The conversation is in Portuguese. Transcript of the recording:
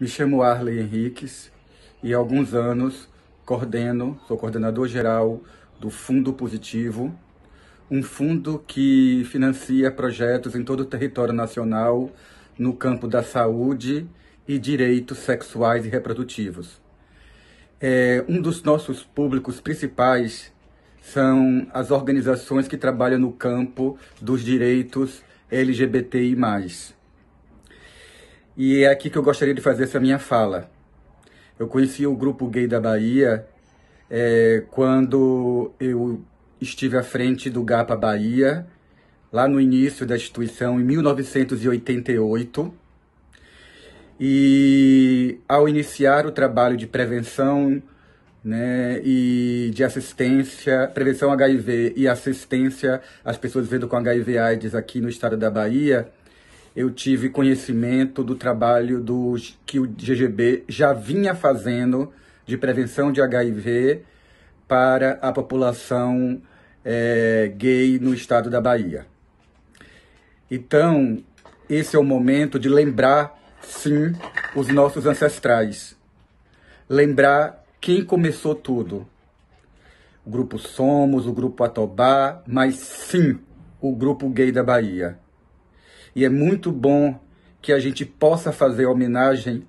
Me chamo Arley Henriques e há alguns anos coordeno, sou coordenador geral do Fundo Positivo, um fundo que financia projetos em todo o território nacional no campo da saúde e direitos sexuais e reprodutivos. É, um dos nossos públicos principais são as organizações que trabalham no campo dos direitos LGBTI. E é aqui que eu gostaria de fazer essa minha fala. Eu conheci o grupo gay da Bahia é, quando eu estive à frente do GAPA Bahia, lá no início da instituição, em 1988. E ao iniciar o trabalho de prevenção né, e de assistência, prevenção HIV e assistência às pessoas vivendo com HIV AIDS aqui no estado da Bahia, eu tive conhecimento do trabalho do, que o GGB já vinha fazendo de prevenção de HIV para a população é, gay no estado da Bahia. Então, esse é o momento de lembrar, sim, os nossos ancestrais. Lembrar quem começou tudo. O grupo Somos, o grupo Atobá, mas sim, o grupo gay da Bahia. E é muito bom que a gente possa fazer homenagem